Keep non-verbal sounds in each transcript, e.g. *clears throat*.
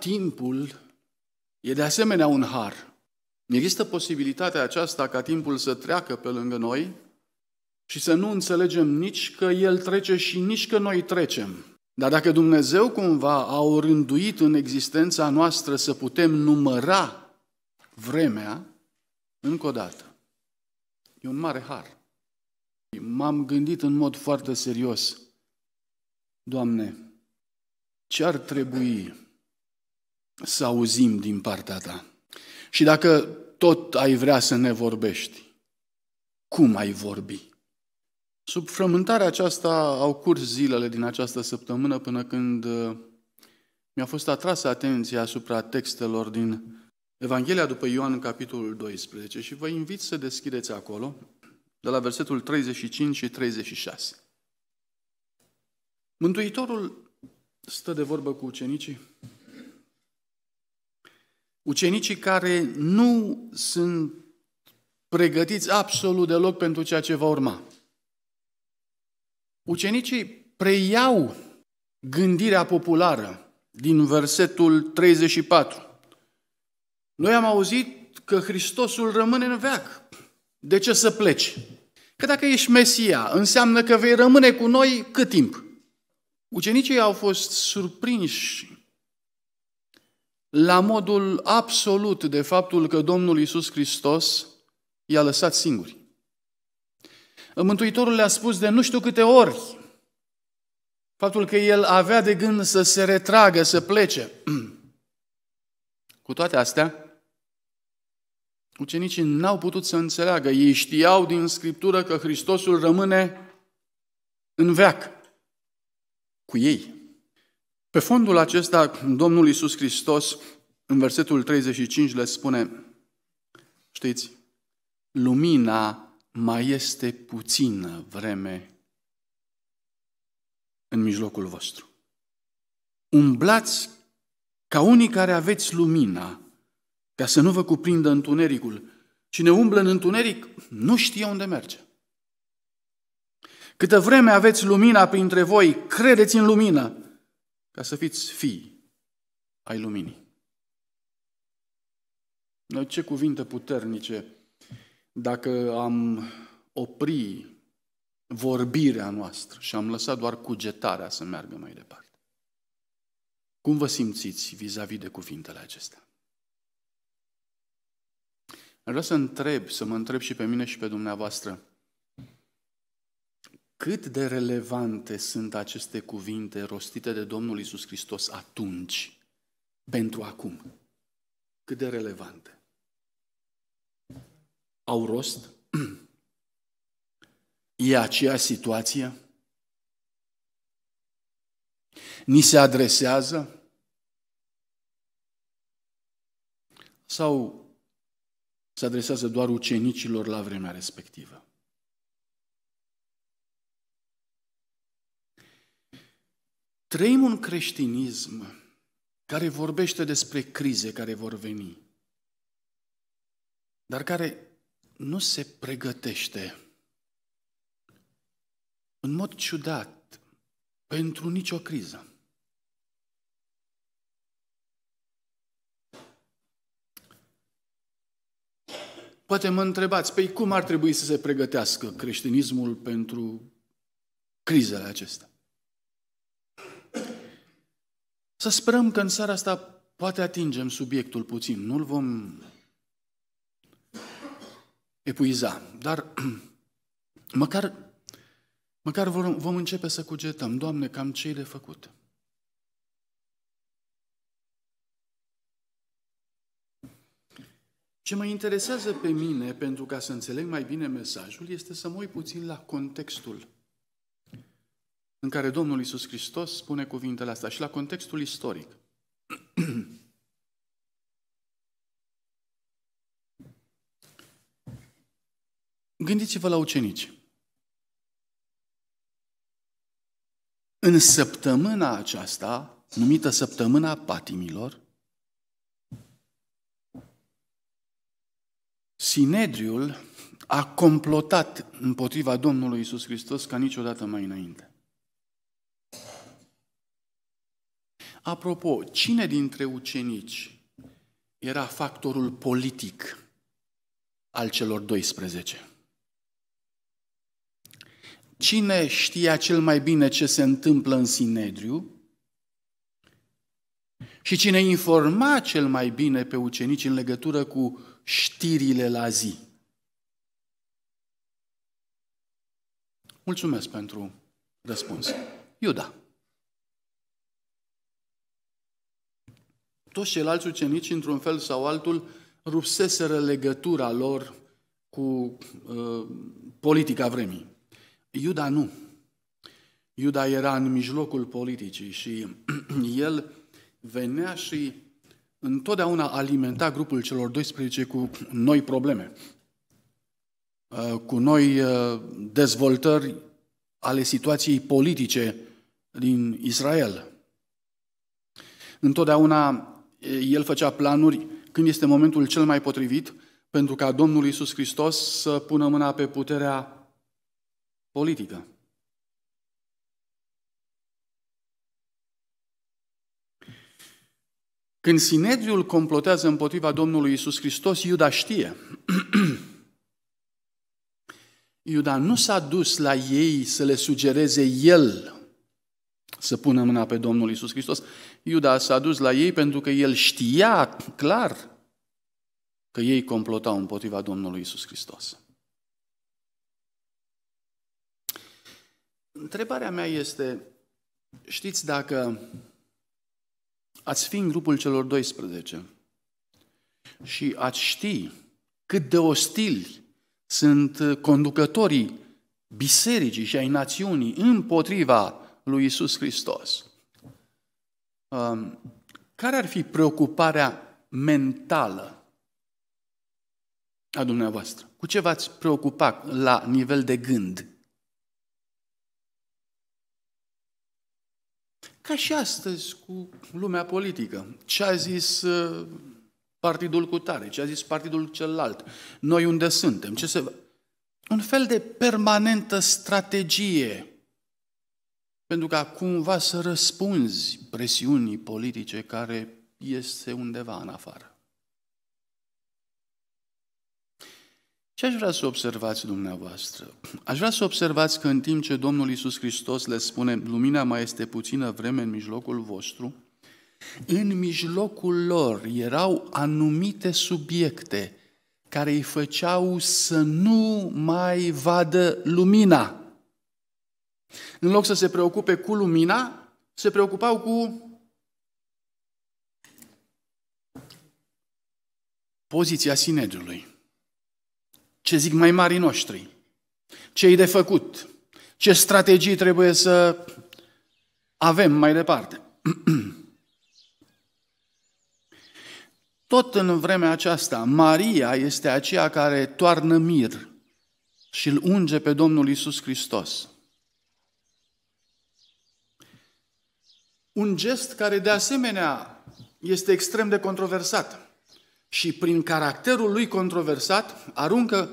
timpul e de asemenea un har. Există posibilitatea aceasta ca timpul să treacă pe lângă noi și să nu înțelegem nici că El trece și nici că noi trecem. Dar dacă Dumnezeu cumva a orânduit în existența noastră să putem număra vremea, încă o dată, e un mare har. M-am gândit în mod foarte serios, Doamne, ce ar trebui să auzim din partea ta. Și dacă tot ai vrea să ne vorbești, cum ai vorbi? Sub frământarea aceasta au curs zilele din această săptămână până când uh, mi-a fost atrasă atenția asupra textelor din Evanghelia după Ioan, capitolul 12, și vă invit să deschideți acolo, de la versetul 35 și 36. Mântuitorul stă de vorbă cu ucenicii Ucenicii care nu sunt pregătiți absolut deloc pentru ceea ce va urma. Ucenicii preiau gândirea populară din versetul 34. Noi am auzit că Hristosul rămâne în veac. De ce să pleci? Că dacă ești Mesia, înseamnă că vei rămâne cu noi cât timp? Ucenicii au fost surprinși la modul absolut de faptul că Domnul Iisus Hristos i-a lăsat singuri. Mântuitorul le-a spus de nu știu câte ori faptul că el avea de gând să se retragă, să plece. *clears throat* Cu toate astea, ucenicii n-au putut să înțeleagă. Ei știau din Scriptură că Hristosul rămâne în veac cu ei. Pe fondul acesta, Domnul Iisus Hristos, în versetul 35, le spune, știți, lumina mai este puțină vreme în mijlocul vostru. Umblați ca unii care aveți lumina, ca să nu vă cuprindă întunericul. Cine umblă în întuneric nu știe unde merge. Câtă vreme aveți lumina printre voi, credeți în lumină, ca să fiți fii ai luminii. Noi ce cuvinte puternice dacă am opri vorbirea noastră și am lăsat doar cugetarea să meargă mai departe. Cum vă simțiți vis-a-vis de cuvintele acestea? Aș vrea să întreb, să mă întreb și pe mine și pe dumneavoastră, cât de relevante sunt aceste cuvinte rostite de Domnul Isus Hristos atunci, pentru acum? Cât de relevante? Au rost? *clears throat* E aceea situație? Ni se adresează? Sau se adresează doar ucenicilor la vremea respectivă? Trăim un creștinism care vorbește despre crize care vor veni, dar care nu se pregătește în mod ciudat pentru nicio criză. Poate mă întrebați, păi cum ar trebui să se pregătească creștinismul pentru crizele acestea? Să sperăm că în seara asta poate atingem subiectul puțin, nu-l vom epuiza, dar *clears throat* măcar, măcar vom, vom începe să cugetăm, Doamne, cam ce de făcut. Ce mă interesează pe mine, pentru ca să înțeleg mai bine mesajul, este să mă uit puțin la contextul în care Domnul Iisus Hristos spune cuvintele astea și la contextul istoric. *clears throat* Gândiți-vă la ucenici. În săptămâna aceasta, numită săptămâna patimilor, Sinedriul a complotat împotriva Domnului Isus Hristos ca niciodată mai înainte. Apropo, cine dintre ucenici era factorul politic al celor 12? Cine știa cel mai bine ce se întâmplă în Sinedriu? Și cine informa cel mai bine pe ucenici în legătură cu știrile la zi? Mulțumesc pentru răspuns. Iuda. toți ceilalți ucenici, într-un fel sau altul, rupseseră legătura lor cu uh, politica vremii. Iuda nu. Iuda era în mijlocul politicii și *clears throat* el venea și întotdeauna alimenta grupul celor 12 cu noi probleme, uh, cu noi uh, dezvoltări ale situației politice din Israel. Întotdeauna el făcea planuri când este momentul cel mai potrivit pentru ca Domnul Isus Hristos să pună mâna pe puterea politică. Când Sinedriul complotează împotriva Domnului Isus Hristos, Iuda știe. *clears throat* Iuda nu s-a dus la ei să le sugereze el să pună mâna pe Domnul Isus Hristos. Iuda s-a dus la ei pentru că el știa clar că ei complotau împotriva Domnului Isus Hristos. Întrebarea mea este, știți dacă ați fi în grupul celor 12 și ați ști cât de ostili sunt conducătorii bisericii și ai națiunii împotriva lui Isus Hristos. Um, care ar fi preocuparea mentală a dumneavoastră? Cu ce v-ați preocupa la nivel de gând? Ca și astăzi cu lumea politică. Ce a zis uh, partidul cu tare, ce a zis partidul celălalt, noi unde suntem, ce se... Un fel de permanentă strategie pentru ca cumva să răspunzi presiunii politice care este undeva în afară. Ce aș vrea să observați dumneavoastră? Aș vrea să observați că în timp ce Domnul Iisus Hristos le spune lumina mai este puțină vreme în mijlocul vostru, în mijlocul lor erau anumite subiecte care îi făceau să nu mai vadă lumina. În loc să se preocupe cu lumina, se preocupau cu poziția sinedrului. Ce zic mai mari noștri? Ce-i de făcut? Ce strategii trebuie să avem mai departe? *clears throat* Tot în vremea aceasta, Maria este aceea care toarnă mir și îl unge pe Domnul Isus Hristos. Un gest care de asemenea este extrem de controversat și prin caracterul lui controversat aruncă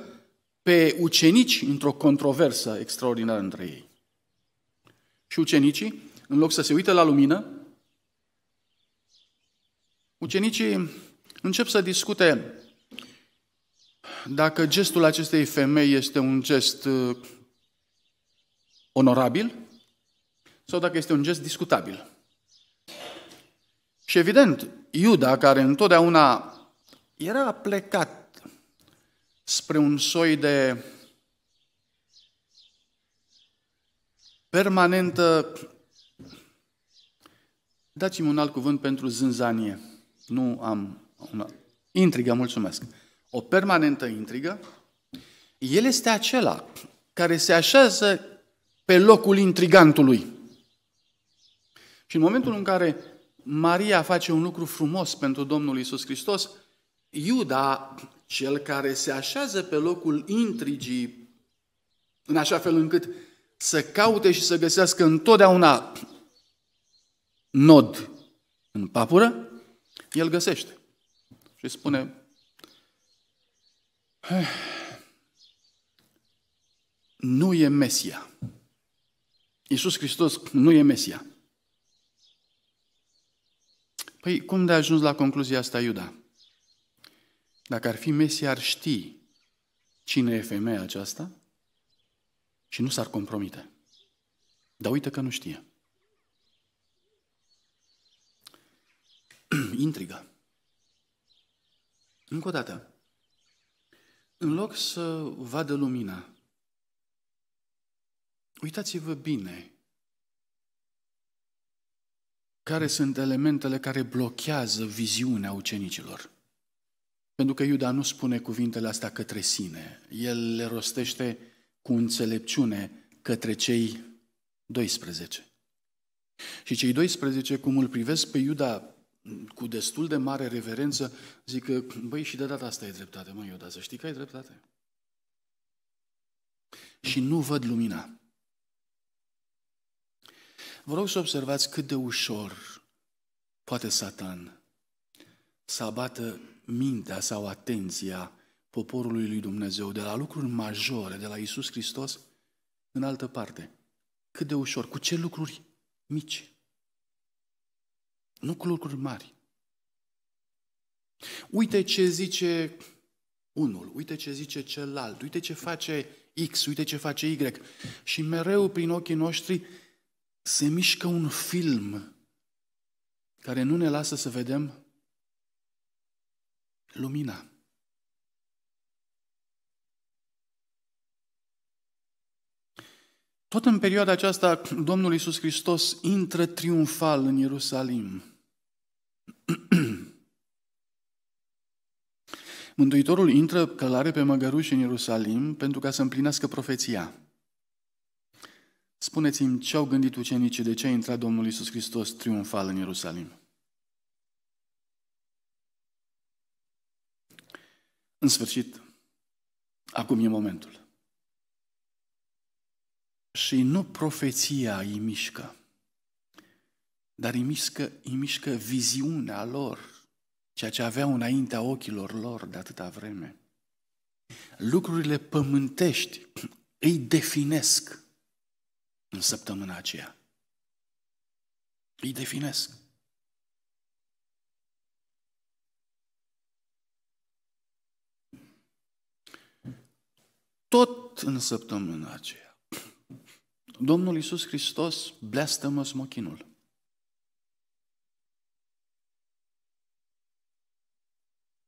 pe ucenici într-o controversă extraordinară între ei. Și ucenicii, în loc să se uite la lumină, ucenicii încep să discute dacă gestul acestei femei este un gest uh, onorabil sau dacă este un gest discutabil. Și evident, Iuda, care întotdeauna era plecat spre un soi de permanentă, dați-mi un alt cuvânt pentru zânzanie, nu am una. Intrigă, mulțumesc. O permanentă intrigă, el este acela care se așează pe locul intrigantului. Și în momentul în care Maria face un lucru frumos pentru Domnul Isus Hristos. Iuda, cel care se așează pe locul intrigii, în așa fel încât să caute și să găsească întotdeauna nod în papură, el găsește. Și spune, eh, nu e Mesia. Iisus Hristos nu e Mesia. Păi cum de a ajuns la concluzia asta Iuda? Dacă ar fi Mesia, ar ști cine e femeia aceasta și nu s-ar compromite. Dar uite că nu știe. *clears throat* Intrigă. Încă o dată. În loc să vadă lumina, uitați-vă bine care sunt elementele care blochează viziunea ucenicilor. Pentru că Iuda nu spune cuvintele astea către sine, el le rostește cu înțelepciune către cei 12. Și cei 12, cum îl privesc pe Iuda cu destul de mare reverență, zic că, băi, și de data asta e dreptate, mă, Iuda, să știi că ai dreptate. Și nu văd lumina. Vă rog să observați cât de ușor poate Satan să abată mintea sau atenția poporului lui Dumnezeu de la lucruri majore, de la Isus Hristos, în altă parte. Cât de ușor, cu ce lucruri mici, nu cu lucruri mari. Uite ce zice unul, uite ce zice celălalt, uite ce face X, uite ce face Y. Și mereu prin ochii noștri se mișcă un film care nu ne lasă să vedem lumina. Tot în perioada aceasta, Domnul Iisus Hristos intră triumfal în Ierusalim. *clears throat* Mântuitorul intră călare pe măgăruși în Ierusalim pentru ca să împlinească profeția. Spuneți-mi ce au gândit ucenicii de ce a intrat Domnul Isus Hristos triumfal în Ierusalim. În sfârșit, acum e momentul. Și nu profeția îi mișcă, dar îi mișcă, îi mișcă viziunea lor, ceea ce aveau înaintea ochilor lor de atâta vreme. Lucrurile pământești îi definesc în săptămâna aceea. Îi definesc. Tot în săptămâna aceea, Domnul Iisus Hristos bleastă-mă smochinul.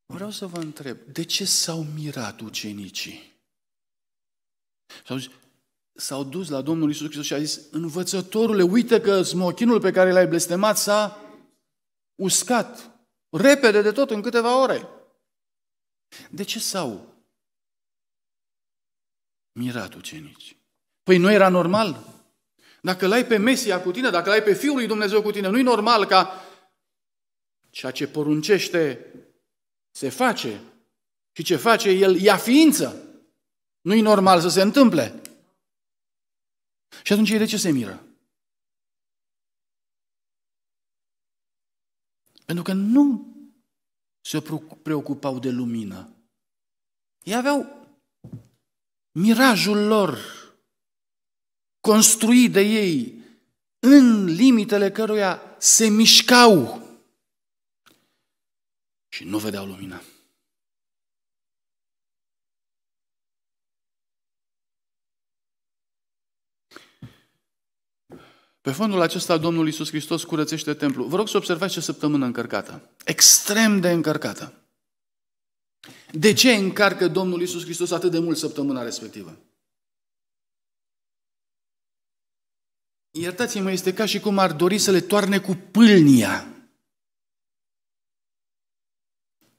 Vreau să vă întreb, de ce s-au mirat ucenicii? Și au zis, s-au dus la Domnul Isus Hristos și a zis, învățătorule, uite că smochinul pe care l-ai blestemat s-a uscat repede de tot, în câteva ore. De ce s-au mirat ucenici? Păi nu era normal? Dacă l-ai pe Mesia cu tine, dacă l-ai pe Fiul lui Dumnezeu cu tine, nu-i normal ca ceea ce poruncește se face și ce face el ia ființă. Nu-i normal să se întâmple. Și atunci ei de ce se miră? Pentru că nu se preocupau de lumină. Ei aveau mirajul lor construit de ei, în limitele căruia se mișcau și nu vedeau lumina. Pe fondul acesta, Domnul Iisus Hristos curățește templu. Vă rog să observați ce săptămână încărcată. Extrem de încărcată. De ce încarcă Domnul Iisus Hristos atât de mult săptămâna respectivă? Iertați-mă, este ca și cum ar dori să le toarne cu pâlnia.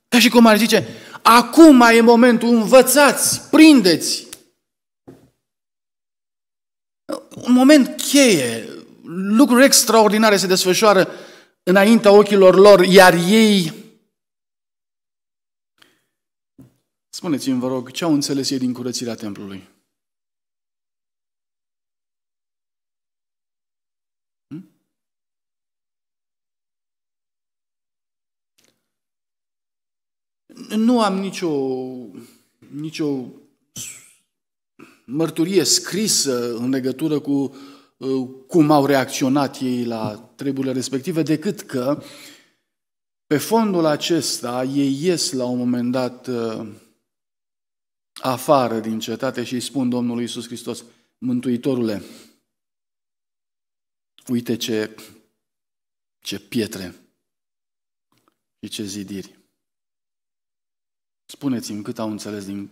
Ca și cum ar zice, acum e momentul, învățați, prindeți. Un moment cheie, lucruri extraordinare se desfășoară înaintea ochilor lor, iar ei... Spuneți-mi, vă rog, ce au înțeles ei din curățirea templului? Hmm? nu am nicio, nicio mărturie scrisă în legătură cu Uh, cum au reacționat ei la treburile respective, decât că pe fondul acesta ei ies la un moment dat uh, afară din cetate și îi spun Domnului Iisus Hristos, Mântuitorule, uite ce, ce pietre și ce zidiri. Spuneți-mi cât au înțeles din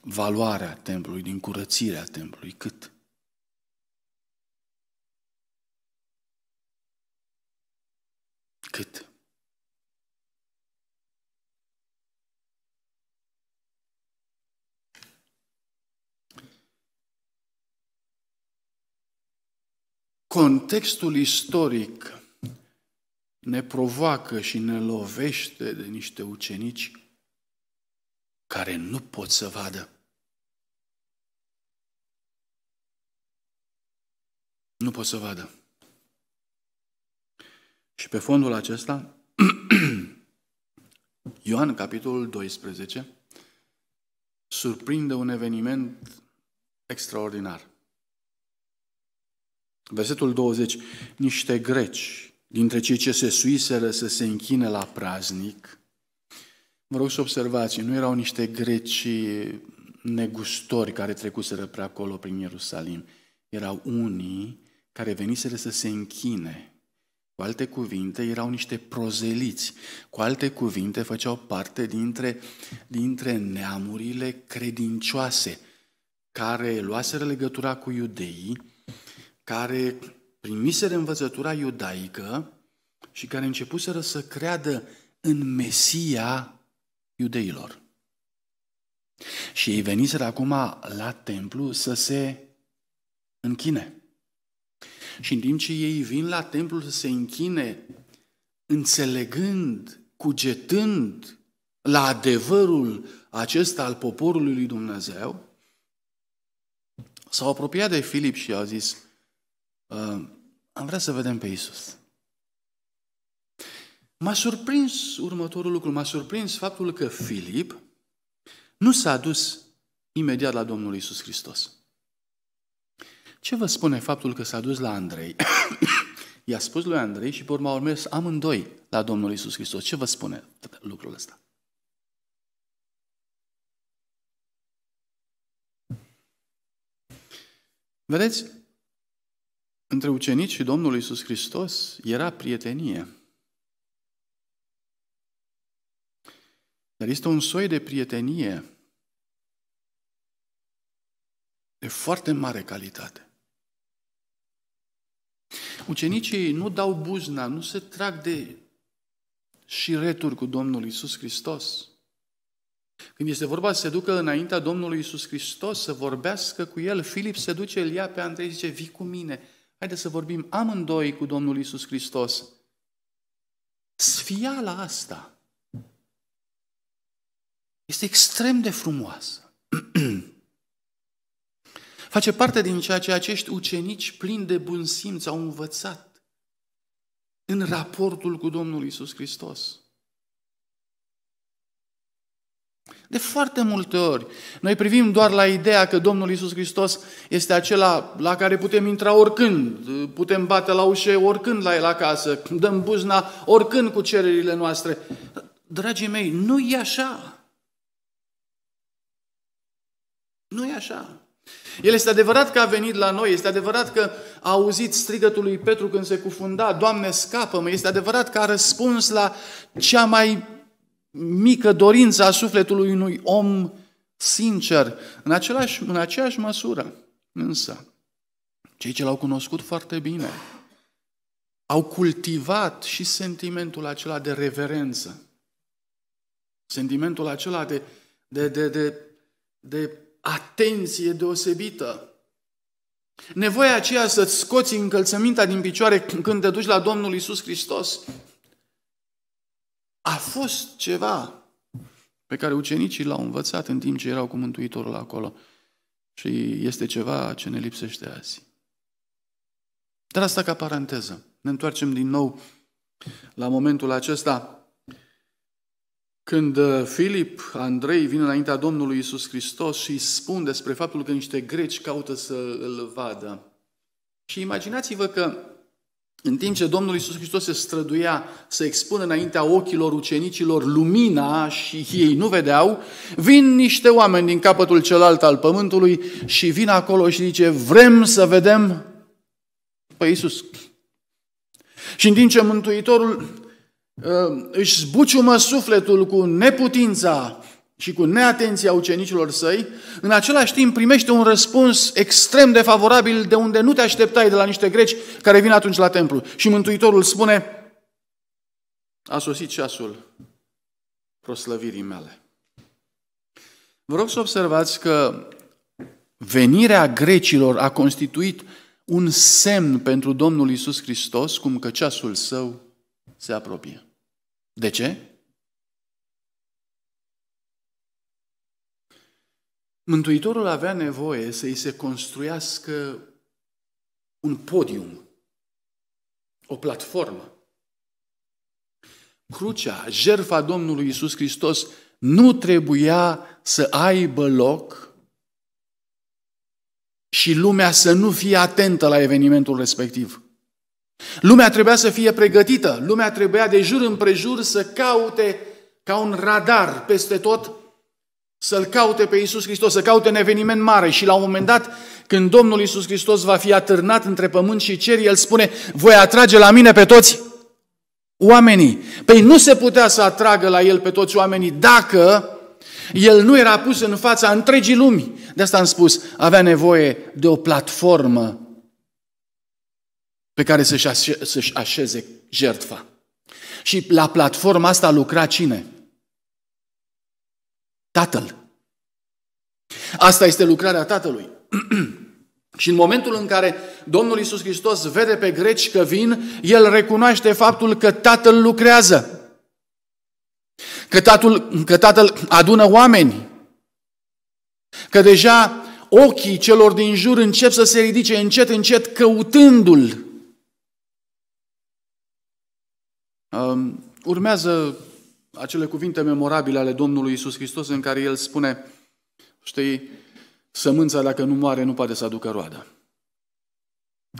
valoarea templului, din curățirea templului, cât? Cât? Contextul istoric ne provoacă și ne lovește de niște ucenici care nu pot să vadă. Nu pot să vadă. Și pe fondul acesta, *clears throat* Ioan, capitolul 12, surprinde un eveniment extraordinar. Versetul 20. Niște greci, dintre cei ce se suiseră să se închine la praznic, vă rog să observați, nu erau niște greci negustori care trecuseră pe acolo prin Ierusalim. Erau unii care veniseră să se închine cu alte cuvinte, erau niște prozeliți. Cu alte cuvinte, făceau parte dintre, dintre neamurile credincioase, care luaseră legătura cu iudeii, care primiseră învățătura iudaică și care începuseră să creadă în Mesia iudeilor. Și ei veniseră acum la templu să se închine. Și în timp ce ei vin la templu să se închine, înțelegând, cugetând la adevărul acesta al poporului lui Dumnezeu, s-au apropiat de Filip și au zis, uh, am vrea să vedem pe Isus. M-a surprins următorul lucru, m-a surprins faptul că Filip nu s-a dus imediat la Domnul Isus Hristos. Ce vă spune faptul că s-a dus la Andrei? *coughs* I-a spus lui Andrei și pe urmă au mers amândoi la Domnul Isus Hristos. Ce vă spune lucrul ăsta? Vedeți, între ucenici și Domnul Isus Hristos era prietenie. Dar este un soi de prietenie de foarte mare calitate. Ucenicii nu dau buzna, nu se trag de și returi cu Domnul Isus Hristos. Când este vorba să se ducă înaintea Domnului Isus Hristos, să vorbească cu el, Filip se duce, îl ia pe Andrei, zice, vii cu mine, haide să vorbim amândoi cu Domnul Isus Hristos. Sfiala asta este extrem de frumoasă. *clears throat* Face parte din ceea ce acești ucenici plini de bun simț au învățat în raportul cu Domnul Isus Hristos. De foarte multe ori, noi privim doar la ideea că Domnul Isus Hristos este acela la care putem intra oricând, putem bate la ușe oricând la el acasă, dăm buzna oricând cu cererile noastre. Dragii mei, nu e așa. Nu e așa. El este adevărat că a venit la noi, este adevărat că a auzit strigătul lui Petru când se cufunda, Doamne scapă-mă, este adevărat că a răspuns la cea mai mică dorință a sufletului unui om sincer. În, același, în aceeași măsură, însă, cei ce l-au cunoscut foarte bine au cultivat și sentimentul acela de reverență, sentimentul acela de, de, de, de, de atenție deosebită. Nevoia aceea să-ți scoți încălțămintea din picioare când te duci la Domnul Isus Hristos a fost ceva pe care ucenicii l-au învățat în timp ce erau cu Mântuitorul acolo. Și este ceva ce ne lipsește azi. Dar asta ca paranteză. Ne întoarcem din nou la momentul acesta când uh, Filip, Andrei vine înaintea Domnului Isus Hristos și îi spun despre faptul că niște greci caută să îl vadă. Și imaginați-vă că în timp ce Domnul Isus Hristos se străduia să expună înaintea ochilor ucenicilor lumina și ei nu vedeau, vin niște oameni din capătul celălalt al pământului și vin acolo și zice, vrem să vedem pe Isus. Și în timp ce Mântuitorul Ehm, își zbuciumă sufletul cu neputința și cu neatenția ucenicilor săi, în același timp primește un răspuns extrem de favorabil de unde nu te așteptai de la niște greci care vin atunci la templu. Și Mântuitorul spune, a sosit ceasul proslăvirii mele. Vă rog să observați că venirea grecilor a constituit un semn pentru Domnul Isus Hristos, cum că ceasul său se apropie. De ce? Mântuitorul avea nevoie să îi se construiască un podium, o platformă. Crucea, jerfa Domnului Isus Hristos nu trebuia să aibă loc și lumea să nu fie atentă la evenimentul respectiv. Lumea trebuia să fie pregătită, lumea trebuia de jur împrejur să caute ca un radar peste tot, să-L caute pe Iisus Hristos, să caute un eveniment mare și la un moment dat, când Domnul Iisus Hristos va fi atârnat între pământ și cer, El spune, voi atrage la mine pe toți oamenii. Păi nu se putea să atragă la El pe toți oamenii dacă el nu era pus în fața întregii lumi. De asta am spus, avea nevoie de o platformă pe care să-și, așe- să așeze jertfa. Și la platforma asta lucra cine? Tatăl. Asta este lucrarea Tatălui. *clears throat* Și în momentul în care Domnul Isus Hristos vede pe greci că vin, el recunoaște faptul că Tatăl lucrează. Că tatăl, că tatăl adună oameni. Că deja ochii celor din jur încep să se ridice încet, încet, căutându-l. Urmează acele cuvinte memorabile ale Domnului Isus Hristos în care El spune, știi, sămânța dacă nu moare nu poate să aducă roadă.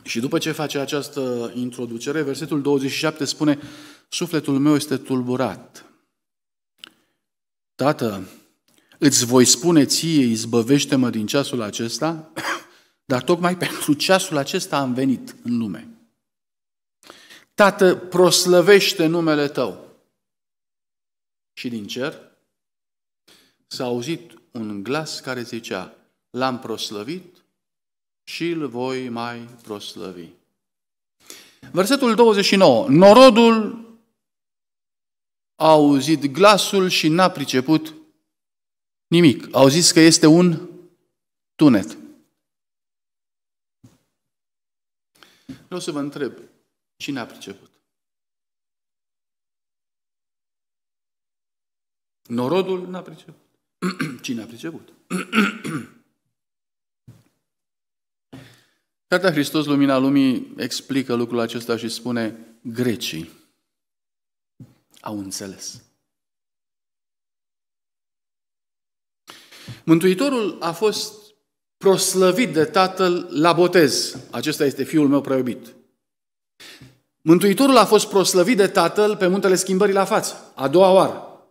Și după ce face această introducere, versetul 27 spune, sufletul meu este tulburat. Tată, îți voi spune ție, izbăvește-mă din ceasul acesta, *coughs* dar tocmai pentru ceasul acesta am venit în lume. Tată, proslăvește numele Tău. Și din cer s-a auzit un glas care zicea, L-am proslăvit și îl voi mai proslăvi. Versetul 29. Norodul a auzit glasul și n-a priceput nimic. Au zis că este un tunet. Vreau să vă întreb, Cine a priceput? Norodul n-a priceput. *clears throat* Cine a priceput? Cartea *clears throat* Hristos, Lumina Lumii, explică lucrul acesta și spune grecii au înțeles. Mântuitorul a fost proslăvit de Tatăl la botez. Acesta este Fiul meu preobit. Mântuitorul a fost proslăvit de Tatăl pe muntele schimbării la față, a doua oară.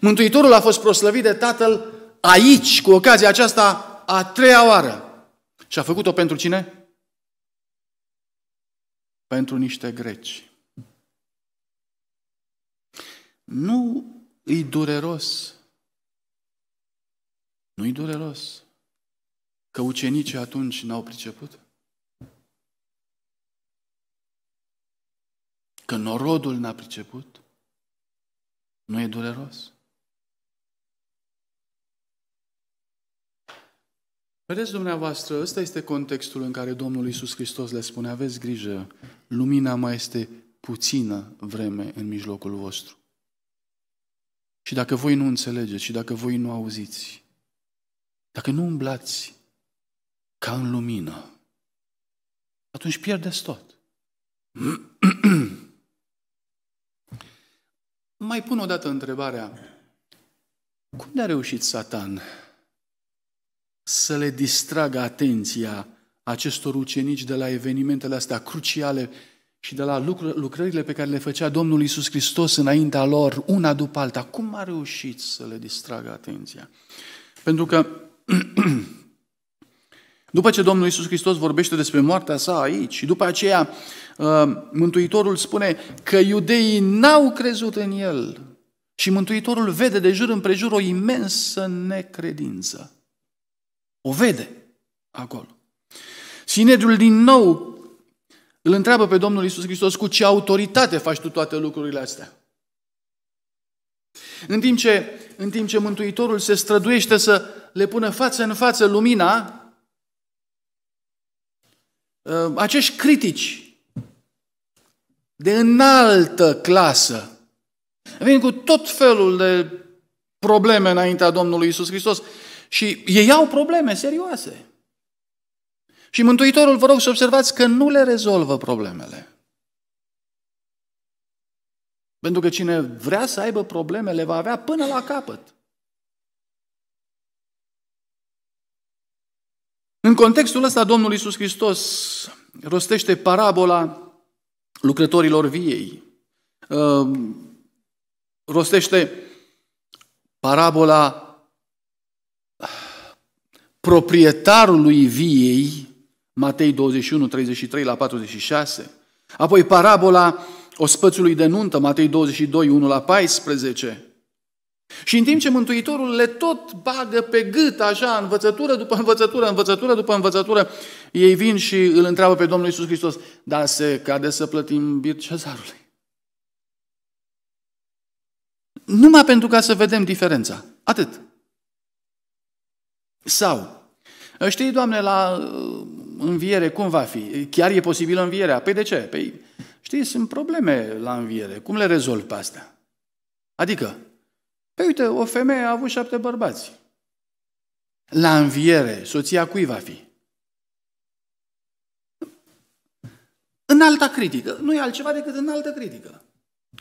Mântuitorul a fost proslăvit de Tatăl aici, cu ocazia aceasta, a treia oară. Și a făcut-o pentru cine? Pentru niște greci. Nu îi dureros. Nu-i dureros că ucenicii atunci n-au priceput? că norodul n-a priceput, nu e dureros. Vedeți dumneavoastră, ăsta este contextul în care Domnul Iisus Hristos le spune, aveți grijă, lumina mai este puțină vreme în mijlocul vostru. Și dacă voi nu înțelegeți și dacă voi nu auziți, dacă nu umblați ca în lumină, atunci pierdeți tot. *clears throat* mai pun o dată întrebarea, cum de-a reușit Satan să le distragă atenția acestor ucenici de la evenimentele astea cruciale și de la lucrările pe care le făcea Domnul Isus Hristos înaintea lor, una după alta? Cum a reușit să le distragă atenția? Pentru că *clears throat* După ce Domnul Isus Hristos vorbește despre moartea sa aici și după aceea uh, Mântuitorul spune că iudeii n-au crezut în el și Mântuitorul vede de jur împrejur o imensă necredință. O vede acolo. Sinedriul din nou îl întreabă pe Domnul Isus Hristos cu ce autoritate faci tu toate lucrurile astea. În timp ce, în timp ce Mântuitorul se străduiește să le pună față în față lumina Ă, acești critici de înaltă clasă vin cu tot felul de probleme înaintea Domnului Isus Hristos și ei au probleme serioase. Și Mântuitorul, vă rog să observați că nu le rezolvă problemele. Pentru că cine vrea să aibă probleme, le va avea până la capăt. În contextul ăsta, Domnul Iisus Hristos rostește parabola lucrătorilor viei. Ehm, rostește parabola proprietarului viei, Matei 21, 33 la 46, apoi parabola ospățului de nuntă, Matei 22, 1 la 14, și în timp ce Mântuitorul le tot bagă pe gât, așa, învățătură după învățătură, învățătură după învățătură, ei vin și îl întreabă pe Domnul Isus Hristos, dar se cade să plătim bir cezarului. Numai pentru ca să vedem diferența. Atât. Sau, știi, Doamne, la uh, înviere, cum va fi? Chiar e posibil învierea? Păi de ce? Păi, știi, sunt probleme la înviere. Cum le rezolvi pe astea? Adică, Păi uite, o femeie a avut șapte bărbați. La înviere, soția cui va fi? În alta critică. Nu e altceva decât în altă critică.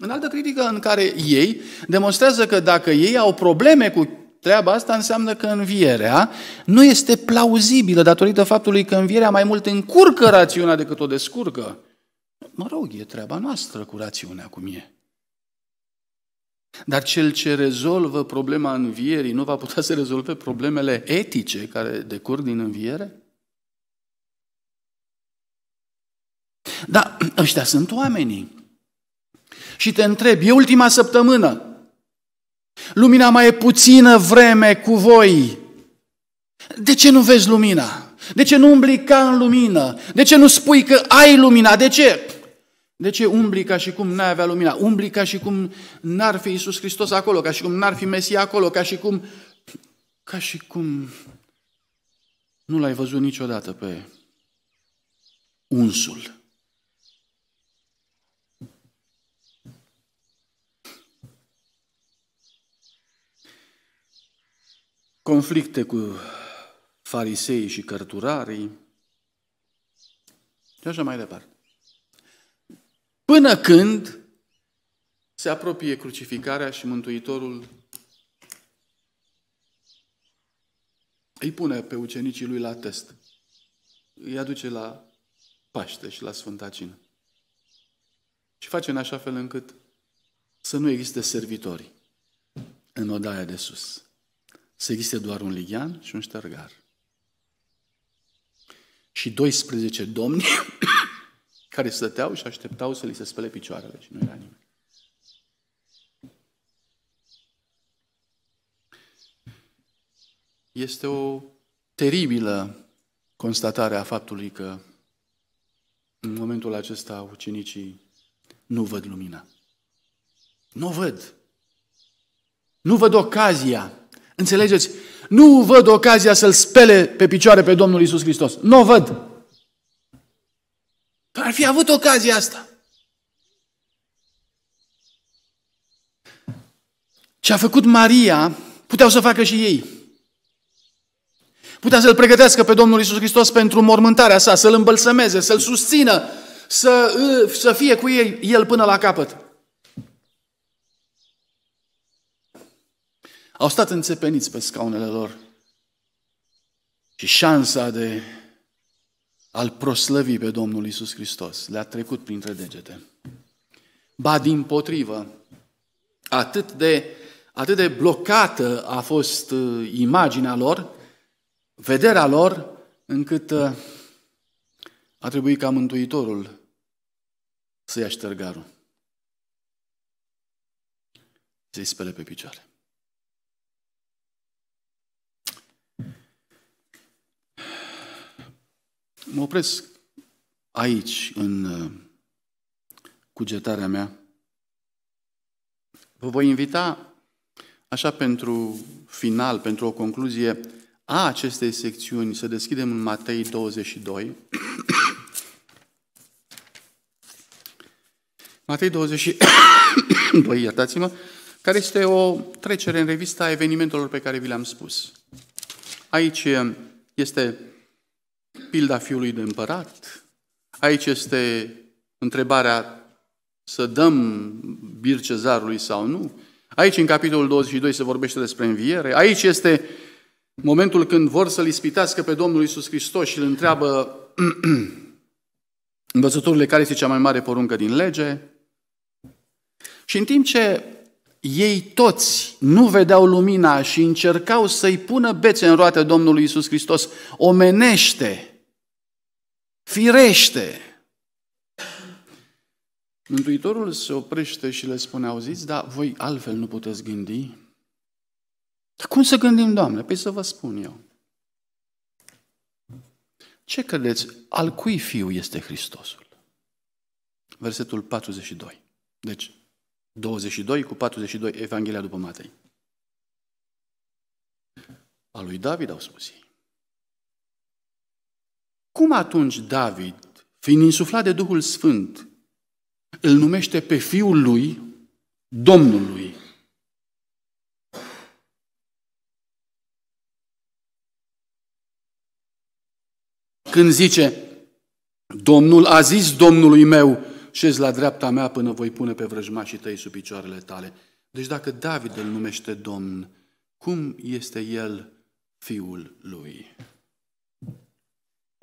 În altă critică în care ei demonstrează că dacă ei au probleme cu treaba asta, înseamnă că învierea nu este plauzibilă datorită faptului că învierea mai mult încurcă rațiunea decât o descurcă. Mă rog, e treaba noastră cu rațiunea cum e. Dar cel ce rezolvă problema învierii nu va putea să rezolve problemele etice care decurg din înviere? Da, ăștia sunt oamenii. Și te întreb, e ultima săptămână. Lumina mai e puțină vreme cu voi. De ce nu vezi lumina? De ce nu umbli ca în lumină? De ce nu spui că ai lumina? De ce? De ce umbli ca și cum n-ai avea lumina? Umbli ca și cum n-ar fi Isus Hristos acolo, ca și cum n-ar fi Mesia acolo, ca și cum... Ca și cum nu l-ai văzut niciodată pe unsul. Conflicte cu farisei și cărturarii și așa mai departe. Până când se apropie crucificarea și Mântuitorul îi pune pe ucenicii lui la test. Îi aduce la Paște și la Sfânta Cină. Și face în așa fel încât să nu existe servitori în odaia de sus. Să existe doar un lighean și un ștergar. Și 12 domni care stăteau și așteptau să li se spele picioarele și nu era nimeni. Este o teribilă constatare a faptului că în momentul acesta ucenicii nu văd lumina. Nu văd. Nu văd ocazia. Înțelegeți? Nu văd ocazia să-L spele pe picioare pe Domnul Isus Hristos. Nu o văd ar fi avut ocazia asta. Ce a făcut Maria, puteau să facă și ei. Putea să-L pregătească pe Domnul Isus Hristos pentru mormântarea sa, să-L îmbălsămeze, să-L susțină, să, să fie cu ei, El până la capăt. Au stat înțepeniți pe scaunele lor și șansa de al proslăvii pe Domnul Isus Hristos. Le-a trecut printre degete. Ba din potrivă, atât de, atât de blocată a fost uh, imaginea lor, vederea lor, încât uh, a trebuit ca Mântuitorul să ia ștergarul, să-i spele pe picioare. mă opresc aici, în uh, cugetarea mea. Vă voi invita, așa pentru final, pentru o concluzie a acestei secțiuni, să deschidem în Matei 22. *coughs* Matei 22, *coughs* iertați-mă, care este o trecere în revista evenimentelor pe care vi le-am spus. Aici este pilda fiului de împărat. Aici este întrebarea să dăm bir cezarului sau nu. Aici, în capitolul 22, se vorbește despre înviere. Aici este momentul când vor să-L ispitească pe Domnul Isus Hristos și îl întreabă *clears throat* învățăturile care este cea mai mare poruncă din lege. Și în timp ce ei toți nu vedeau lumina și încercau să-i pună bețe în roate Domnului Isus Hristos, omenește, Firește! Mântuitorul se oprește și le spune, auziți, dar voi altfel nu puteți gândi? Dar cum să gândim, Doamne? Păi să vă spun eu. Ce credeți? Al cui fiu este Hristosul? Versetul 42. Deci, 22 cu 42, Evanghelia după Matei. A lui David au spus ei. Cum atunci David, fiind insuflat de Duhul Sfânt, îl numește pe fiul lui Domnul lui? Când zice, Domnul a zis Domnului meu, șezi la dreapta mea până voi pune pe vrăjmașii tăi sub picioarele tale. Deci dacă David îl numește Domn, cum este el fiul lui?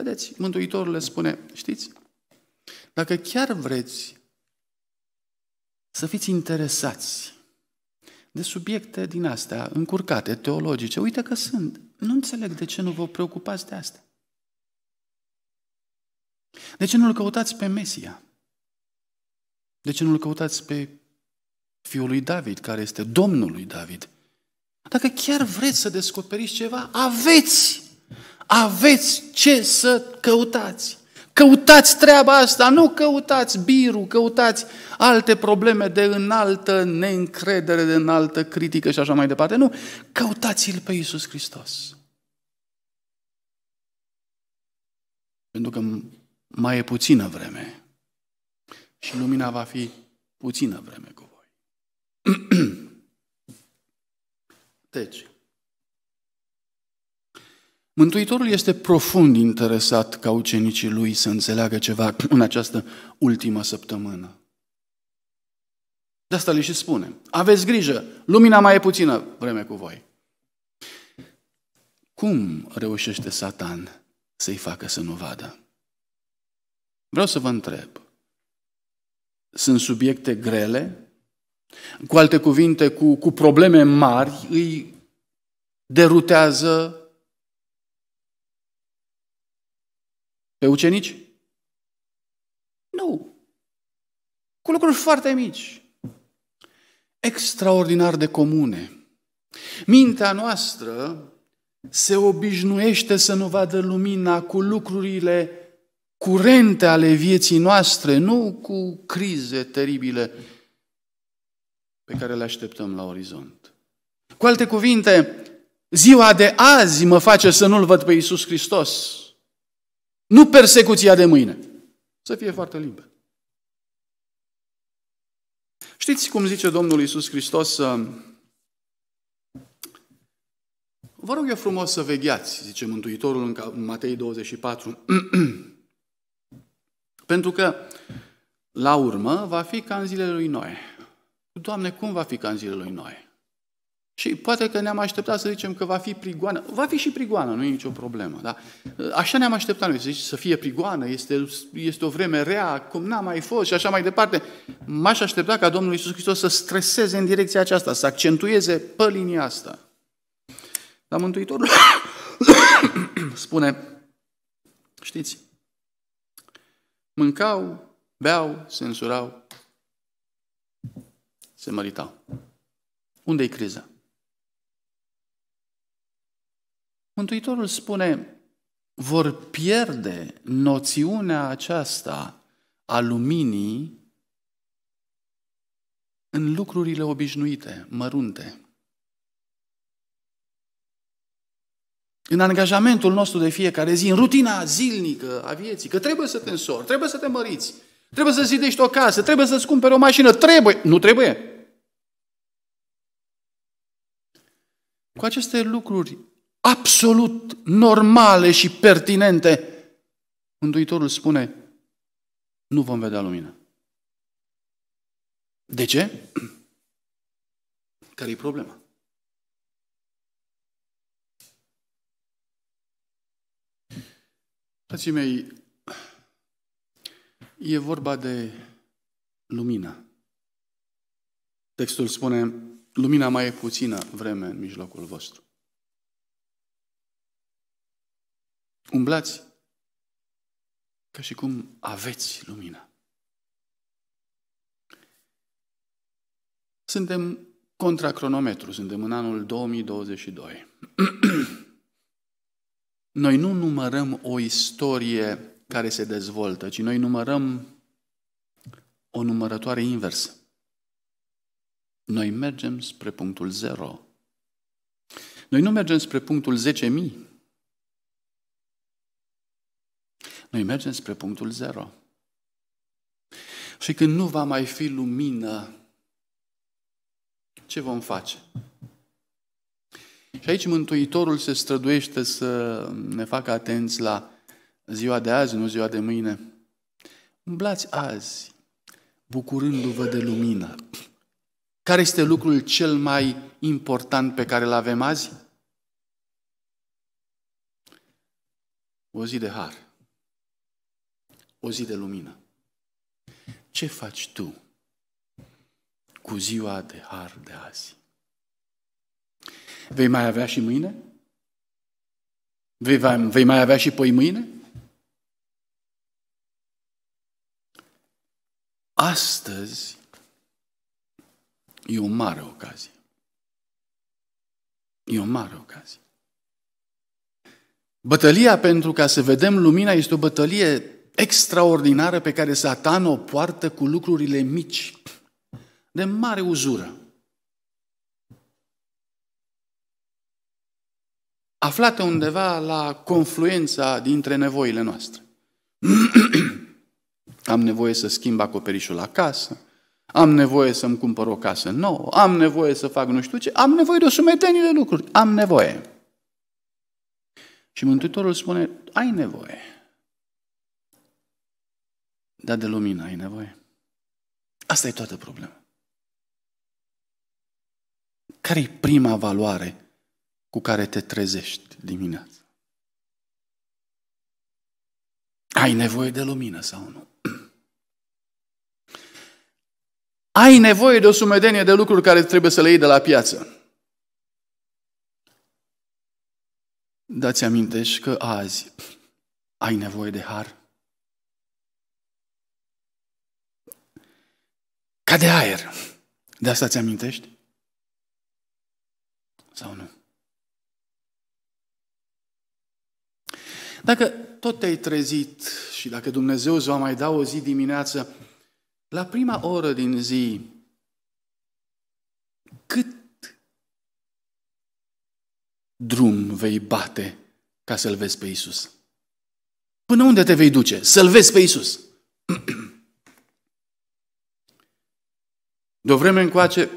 Vedeți, Mântuitorul le spune, știți, dacă chiar vreți să fiți interesați de subiecte din astea, încurcate, teologice, uite că sunt. Nu înțeleg de ce nu vă preocupați de asta. De ce nu-L căutați pe Mesia? De ce nu-L căutați pe fiul lui David, care este domnul lui David? Dacă chiar vreți să descoperiți ceva, aveți aveți ce să căutați. Căutați treaba asta, nu căutați birul, căutați alte probleme de înaltă neîncredere, de înaltă critică și așa mai departe. Nu, căutați-L pe Iisus Hristos. Pentru că mai e puțină vreme și lumina va fi puțină vreme cu voi. *clears throat* Deci, Mântuitorul este profund interesat ca ucenicii lui să înțeleagă ceva în această ultimă săptămână. De asta le și spune. Aveți grijă, lumina mai e puțină vreme cu voi. Cum reușește Satan să-i facă să nu vadă? Vreau să vă întreb. Sunt subiecte grele? Cu alte cuvinte, cu, cu probleme mari, îi derutează Pe ucenici? Nu. Cu lucruri foarte mici. Extraordinar de comune. Mintea noastră se obișnuiește să nu vadă lumina cu lucrurile curente ale vieții noastre, nu cu crize teribile pe care le așteptăm la orizont. Cu alte cuvinte, ziua de azi mă face să nu-L văd pe Iisus Hristos. Nu persecuția de mâine. Să fie foarte liber. Știți cum zice Domnul Iisus Hristos? Um, vă rog eu frumos să vegheați, zice Mântuitorul în Matei 24, *clears throat* pentru că la urmă va fi ca în zilele lui Noe. Doamne, cum va fi ca în zilele lui Noe? Și poate că ne-am așteptat să zicem că va fi prigoană. Va fi și prigoană, nu e nicio problemă. da. așa ne-am așteptat noi, să, zici, să fie prigoană, este, este o vreme rea, cum n-a mai fost și așa mai departe. M-aș aștepta ca Domnul Iisus Hristos să streseze în direcția aceasta, să accentueze pe linia asta. Dar Mântuitorul *coughs* spune, știți, mâncau, beau, se însurau, se măritau. Unde-i criza? Mântuitorul spune, vor pierde noțiunea aceasta a luminii în lucrurile obișnuite, mărunte. În angajamentul nostru de fiecare zi, în rutina zilnică a vieții, că trebuie să te însori, trebuie să te măriți, trebuie să zidești o casă, trebuie să-ți cumperi o mașină, trebuie, nu trebuie. Cu aceste lucruri absolut normale și pertinente, Mântuitorul spune, nu vom vedea lumină. De ce? *clears throat* Care e problema? Frații mei, e vorba de lumină. Textul spune, lumina mai e puțină vreme în mijlocul vostru. Umblați ca și cum aveți lumină. Suntem contra cronometru, suntem în anul 2022. *clears throat* noi nu numărăm o istorie care se dezvoltă, ci noi numărăm o numărătoare inversă. Noi mergem spre punctul zero. Noi nu mergem spre punctul Noi mergem spre punctul zero. Și când nu va mai fi lumină, ce vom face? Și aici Mântuitorul se străduiește să ne facă atenți la ziua de azi, nu ziua de mâine. Umblați azi, bucurându-vă de lumină. Care este lucrul cel mai important pe care îl avem azi? O zi de har o zi de lumină. Ce faci tu cu ziua de har de azi? Vei mai avea și mâine? Vei, vei mai avea și păi mâine? Astăzi e o mare ocazie. E o mare ocazie. Bătălia pentru ca să vedem lumina este o bătălie extraordinară pe care Satan o poartă cu lucrurile mici, de mare uzură. Aflată undeva la confluența dintre nevoile noastre. *clears throat* am nevoie să schimb acoperișul la casă, am nevoie să-mi cumpăr o casă nouă, am nevoie să fac nu știu ce, am nevoie de o sumetenie de lucruri, am nevoie. Și Mântuitorul spune, ai nevoie. Dar de lumină ai nevoie. Asta e toată problema. Care e prima valoare cu care te trezești dimineața? Ai nevoie de lumină sau nu? *clears throat* Ai nevoie de o sumedenie de lucruri care trebuie să le iei de la piață. Dați amintești că azi ai nevoie de har. Ca de aer. De asta ți-amintești? Sau nu? Dacă tot te-ai trezit și dacă Dumnezeu îți va mai da o zi dimineață, la prima oră din zi, cât drum vei bate ca să-L vezi pe Isus? Până unde te vei duce? Să-L vezi pe Isus. *clears throat* De o vreme încoace,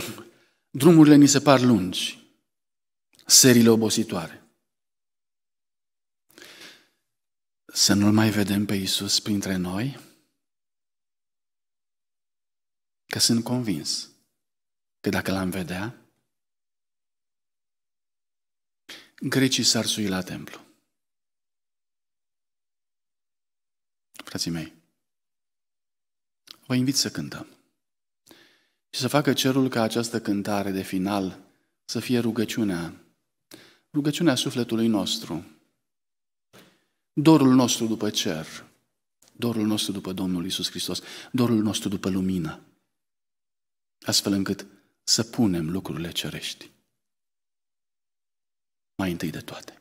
drumurile ni se par lungi, serile obositoare. Să nu-L mai vedem pe Iisus printre noi? Că sunt convins că dacă l-am vedea, grecii s-ar sui la templu. Frații mei, vă invit să cântăm. Și să facă cerul ca această cântare de final să fie rugăciunea, rugăciunea sufletului nostru, dorul nostru după cer, dorul nostru după Domnul Isus Hristos, dorul nostru după lumină, astfel încât să punem lucrurile cerești mai întâi de toate.